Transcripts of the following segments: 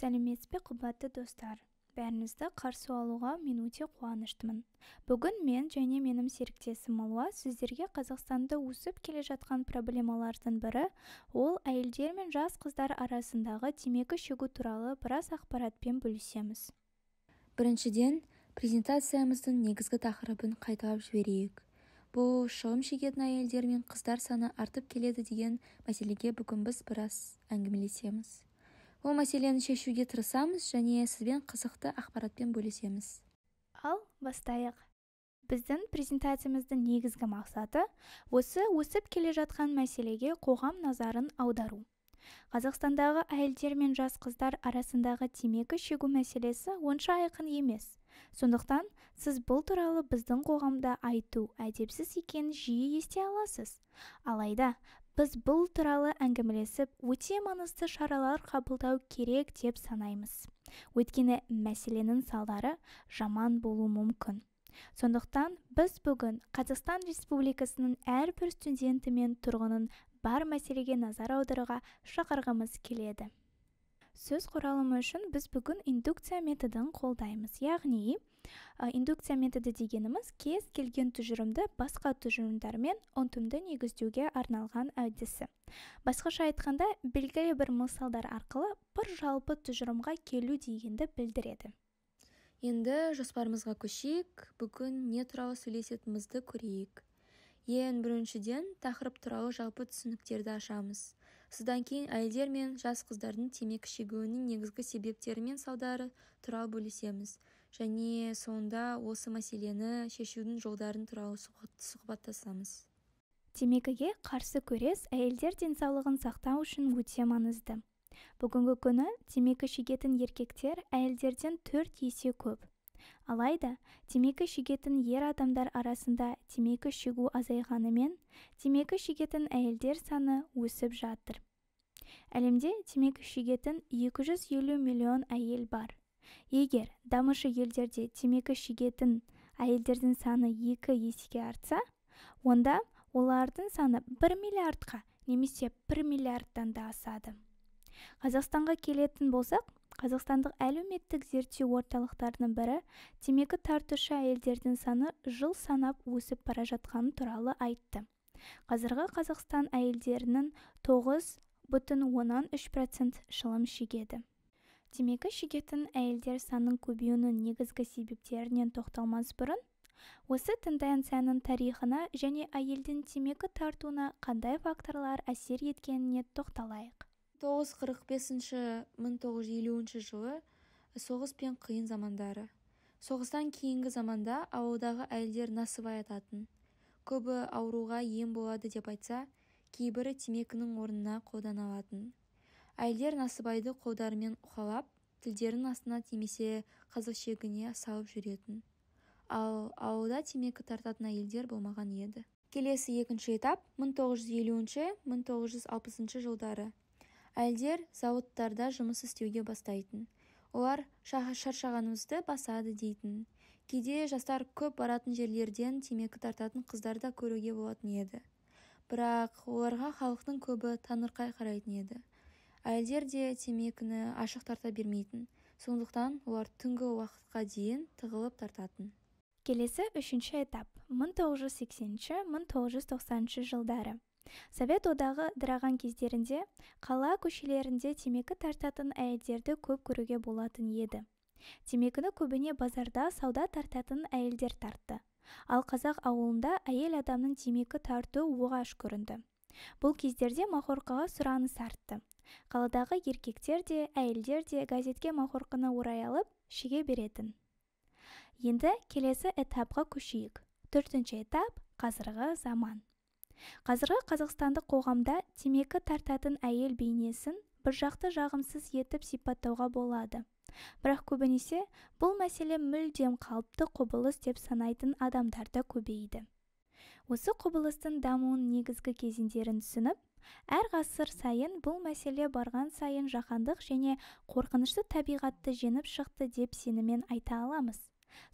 сәлеметсіз бе қымбатты достар бәріңізді қарсы алуға мен өте қуаныштымын бүгін мен және менің серіктесім алуа сіздерге қазақстанда өсіп келе жатқан проблемалардың бірі ол әйелдер мен жас қыздар арасындағы темекі шегу туралы біраз ақпаратпен бөлісеміз біріншіден презентациямыздың негізгі тақырыбын қайталап жіберейік бұл шылым шегетін әйелдер мен қыздар саны артып келеді деген мәселеге бүгін біз біраз әңгімелесеміз ол мәселені шешуге тырысамыз және сізбен қызықты ақпаратпен бөлісеміз ал бастайық біздің презентациямыздың негізгі мақсаты осы өсіп келе жатқан мәселеге қоғам назарын аудару қазақстандағы әйелдер мен жас қыздар арасындағы темекі шегу мәселесі онша айқын емес сондықтан сіз бұл туралы біздің қоғамда айту әдепсіз екенін жиі ести аласыз алайда біз бұл туралы әңгімелесіп өте маңызды шаралар қабылдау керек деп санаймыз өйткені мәселенің салдары жаман болуы мүмкін сондықтан біз бүгін қазақстан республикасының әрбір студенті мен тұрғынын бар мәселеге назар аударуға шақырғымыз келеді сөз құралымы үшін біз бүгін индукция методын қолдаймыз яғни Э, индукция методы дегеніміз кез келген тұжырымды басқа тұжырымдармен ұнтымды негіздеуге арналған әдісі басқаша айтқанда белгілі бір мысалдар арқылы бір жалпы тұжырымға келу дегенді білдіреді енді жоспарымызға көшейік бүгін не туралы сөйлесетінімізді көрейік ең біріншіден тақырып туралы жалпы түсініктерді ашамыз содан кейін әйелдер мен жас қыздардың темекі шегуінің негізгі себептері мен салдары туралы бөлісеміз және соңында осы мәселені шешудің жолдарын туралы сұхбаттасамыз темекіге қарсы күрес әйелдер денсаулығын сақтау үшін өте маңызды бүгінгі күні темекі шегетін еркектер әйелдерден төрт есе көп алайда темекі шегетін ер адамдар арасында темекі шегу азайғанымен темекі шегетін әйелдер саны өсіп жатыр әлемде темекі шегетін 250 миллион әйел бар егер дамышы елдерде темекі шегетін әйелдердің саны екі есеге артса онда олардың саны 1 миллиардқа немесе 1 миллиардтан да асады қазақстанға келетін болсақ қазақстандық әлеуметтік зерттеу орталықтарының бірі темекі тартушы әйелдердің саны жыл санап өсіп бара жатқаны туралы айтты қазіргі қазақстан әйелдерінің тоғыз бүтін оннан үш процент шылым шегеді темекі шегетін әйелдер санының көбеюінің негізгі себептерінен тоқталмас бұрын осы тенденцияның тарихына және әйелдің темекі тартуына қандай факторлар әсер еткеніне тоқталайық 1945 1950 жылы соғыс пен қиын замандары соғыстан кейінгі заманда ауылдағы әйелдер насыбай ататын көбі ауруға ем болады деп айтса кейбірі темекінің орнына қолдан алатын әйелдер насыбайды қолдарымен уқалап тілдерінің астына немесе қазықшегіне салып жүретін ал ауылда темекі тартатын әйелдер болмаған еді келесі екінші этап 1950-1960 жылдары әлдер зауыттарда жұмыс істеуге бастайтын олар шаршағанымызды басады дейтін кейде жастар көп баратын жерлерден темекі тартатын қыздар да көруге болатын еді бірақ оларға халықтың көбі таңырқай қарайтын еді әйелдер де темекіні ашық тарта бермейтін сондықтан олар түнгі уақытқа дейін тығылып тартатын келесі үшінші этап 1980-1990 жылдары совет одағы ыдыраған кездерінде қала көшелерінде темекі тартатын әйелдерді көп көруге болатын еді темекіні көбіне базарда сауда тартатын әйелдер тартты ал қазақ ауылында әйел адамның темекі тарту оғаш көрінді бұл кездерде махорқаға сұраныс артты қаладағы еркектер де әйелдер де газетке махорканы орай алып шеге беретін енді келесі этапқа көшейік төртінші этап қазіргі заман қазіргі қазақстандық қоғамда темекі тартатын әйел бейнесін бір жақты жағымсыз етіп сипаттауға болады бірақ көбінесе бұл мәселе мүлдем қалыпты құбылыс деп санайтын адамдар көбейді осы құбылыстың дамуының негізгі кезеңдерін түсініп әр ғасыр сайын бұл мәселе барған сайын жаһандық және қорқынышты табиғатты жеңіп шықты деп сеніммен айта аламыз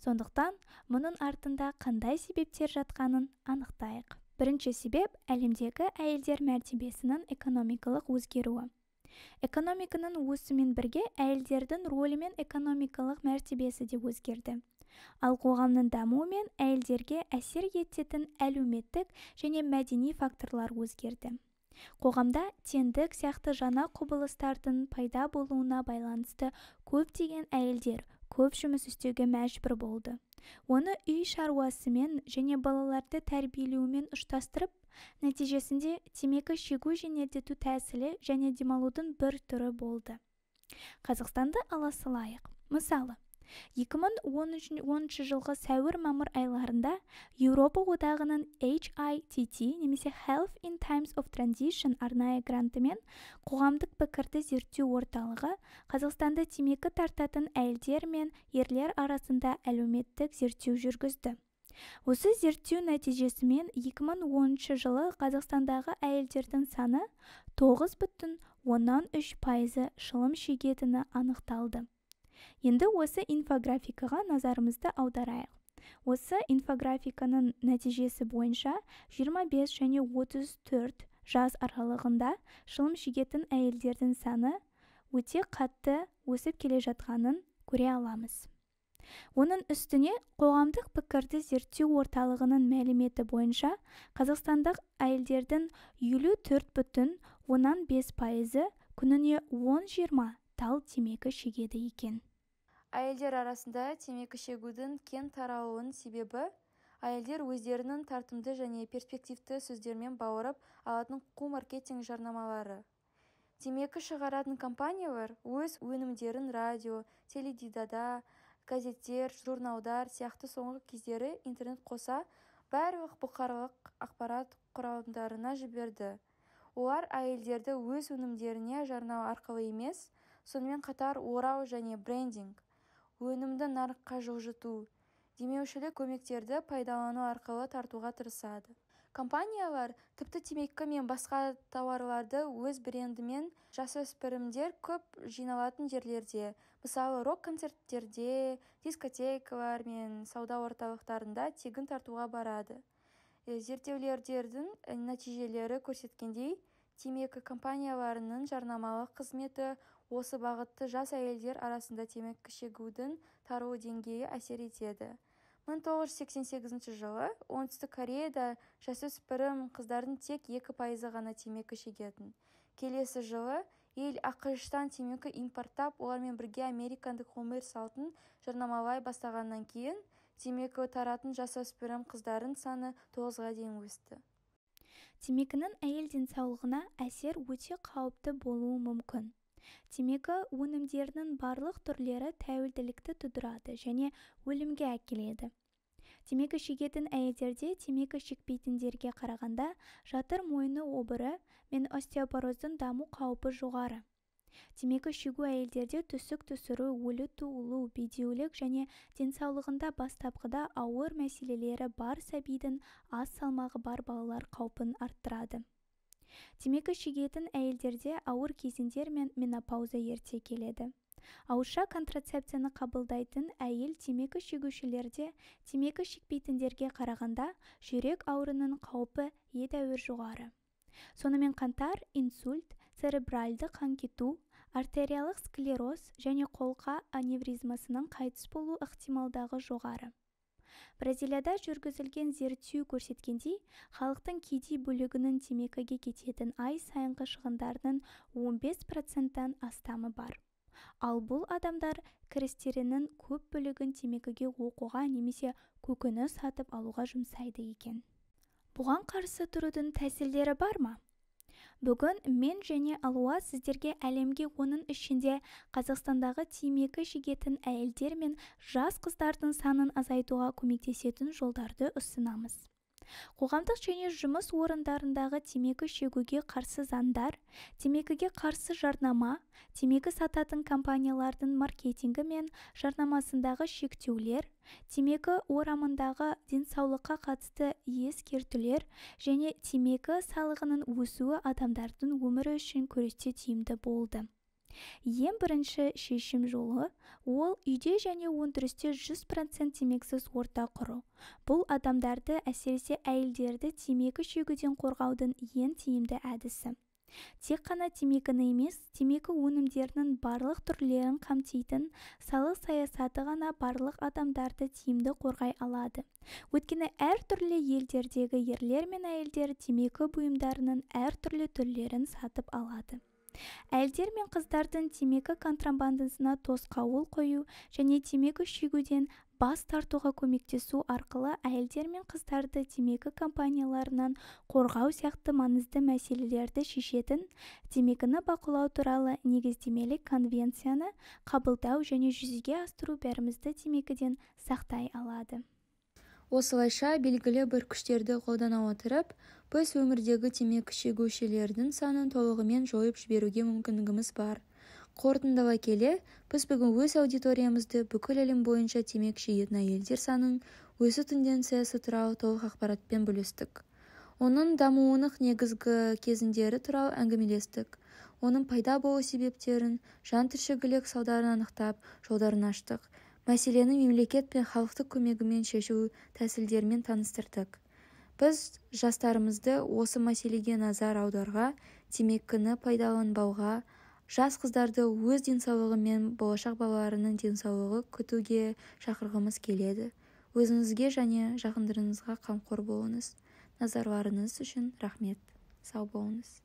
сондықтан мұның артында қандай себептер жатқанын анықтайық бірінші себеп әлемдегі әйелдер мәртебесінің экономикалық өзгеруі экономиканың өсімен бірге әйелдердің рөлі мен экономикалық мәртебесі де өзгерді ал қоғамның дамуы мен әйелдерге әсер ететін әлеуметтік және мәдени факторлар өзгерді қоғамда теңдік сияқты жаңа құбылыстардың пайда болуына байланысты көптеген әйелдер көп жұмыс істеуге мәжбүр болды оны үй шаруасымен және балаларды тәрбиелеумен ұштастырып нәтижесінде темекі шегу жеңілдету тәсілі және демалудың бір түрі болды қазақстанды ала мысалы 2013 жылғы сәуір-мамыр айларында еуропа одағының HITT немесе Health in Times of Transition арнайы грантымен қоғамдық пікірді зерттеу орталығы қазақстанда темекі тартатын әйелдер мен ерлер арасында әлеуметтік зерттеу жүргізді осы зерттеу нәтижесімен 2010 жылы қазақстандағы әйелдердің саны 9,3 бүтін оннан пайызы шылым шегетіні анықталды енді осы инфографикаға назарымызды аударайық осы инфографиканың нәтижесі бойынша 25 және 34 жас аралығында шылым шегетін әйелдердің саны өте қатты өсіп келе жатқанын көре аламыз оның үстіне қоғамдық пікірді зерттеу орталығының мәліметі бойынша қазақстандық әйелдердің елу төрт бүтін оннан бес пайызы күніне он жиырма тал темекі шегеді екен әйелдер арасында темекі шегудің кең таралуының себебі әйелдер өздерінің тартымды және перспективті сөздермен бауырып алатын қу-маркетинг жарнамалары темекі шығаратын компаниялар өз өнімдерін радио теледидада газеттер журналдар сияқты соңғы кездері интернет қоса барлық бұқаралық ақпарат құралымдарына жіберді олар әйелдерді өз өнімдеріне жарнау арқылы емес сонымен қатар орау және брендинг өнімді нарыққа жылжыту демеушілік көмектерді пайдалану арқылы тартуға тырысады компаниялар тіпті темекі мен басқа тауарларды өз брендімен жасөспірімдер көп жиналатын жерлерде мысалы рок-концерттерде дискотекалар мен сауда орталықтарында тегін тартуға барады э, зерттеулердің э, нәтижелері көрсеткендей темекі компанияларының жарнамалық қызметі осы бағытты жас әйелдер арасында темекі шегудің таралу деңгейі әсер етеді 1988 жылы оңтүстік кореяда жасөспірім қыздардың тек екі пайызы ғана темекі шегетін келесі жылы ел ақш темекі импорттап олармен бірге американдық өмір салтын жарнамалай бастағаннан кейін темекі таратын жасөспірім қыздардың саны 9 дейін өсті темекінің әйел денсаулығына әсер өте қауіпті болуы мүмкін темекі өнімдерінің барлық түрлері тәуелділікті тудырады және өлімге әкеледі темекі шегетін әйелдерде темекі шекпейтіндерге қарағанда жатыр мойны обыры мен остеопороздың даму қаупі жоғары темекі шегу әйелдерде түсік түсіру өлі туылу бедеулік және денсаулығында бастапқыда ауыр мәселелері бар сәбидің аз салмағы бар балалар қаупін арттырады темекі шегетін әйелдерде ауыр кезеңдер мен менопауза ерте келеді ауызша контрацепцияны қабылдайтын әйел темекі шегушілерде темекі шекпейтіндерге қарағанда жүрек ауруының қаупі едәуір жоғары сонымен қатар инсульт церебральды қан кету артериялық склероз және қолқа аневризмасының қайтыс болу ықтималдағы жоғары бразилияда жүргізілген зерттеу көрсеткендей халықтың кедей бөлігінің темекіге кететін ай сайынғы шығындарының 15 бес астамы бар ал бұл адамдар кірістерінің көп бөлігін темекіге оқуға немесе көкөніс сатып алуға жұмсайды екен бұған қарсы тұрудың тәсілдері бар ма бүгін мен және алуа сіздерге әлемге оның ішінде қазақстандағы темекі шегетін әйелдер мен жас қыздардың санын азайтуға көмектесетін жолдарды ұсынамыз қоғамдық және жұмыс орындарындағы темекі шегуге қарсы заңдар темекіге қарсы жарнама темекі сататын компаниялардың маркетингі мен жарнамасындағы шектеулер темекі орамындағы денсаулыққа қатысты ескертулер және темекі салығының өсуі адамдардың өмірі үшін күресте тиімді болды ең бірінші шешім жолы ол үйде және өндірісте 100% темексіз орта құру бұл адамдарды әсіресе әйелдерді темекі шегуден қорғаудың ең тиімді әдісі тек қана темекіні емес темекі өнімдерінің барлық түрлерін қамтитын салық саясаты ғана барлық адамдарды тиімді қорғай алады әр әртүрлі елдердегі ерлер мен әйелдер темекі бұйымдарының әртүрлі түрлерін сатып алады әйелдер мен қыздардың темекі контрабандасына тосқауыл қою және темекі шегуден бас тартуға көмектесу арқылы әйелдер мен қыздарды темекі компанияларынан қорғау сияқты маңызды мәселелерді шешетін темекіні бақылау туралы негіздемелік конвенцияны қабылдау және жүзеге асыру бәрімізді темекіден сақтай алады осылайша белгілі бір күштерді қолдана отырып біз өмірдегі темекі шегушілердің санын толығымен жойып жіберуге мүмкіндігіміз бар қорытындылай келе біз бүгін өз аудиториямызды бүкіл әлем бойынша темекі шегетін әйелдер санының өсу тенденциясы туралы толық ақпаратпен бөлістік оның дамуының негізгі кезеңдері туралы әңгімелестік оның пайда болу себептерін жан салдарын анықтап жолдарын аштық мәселені мемлекет пен халықтың көмегімен шешу тәсілдерімен таныстырдық біз жастарымызды осы мәселеге назар аударуға темекіні пайдаланбауға жас қыздарды өз денсаулығы мен болашақ балаларының денсаулығы күтуге шақырғымыз келеді өзіңізге және жақындарыңызға қамқор болыңыз назарларыңыз үшін рахмет сау болыңыз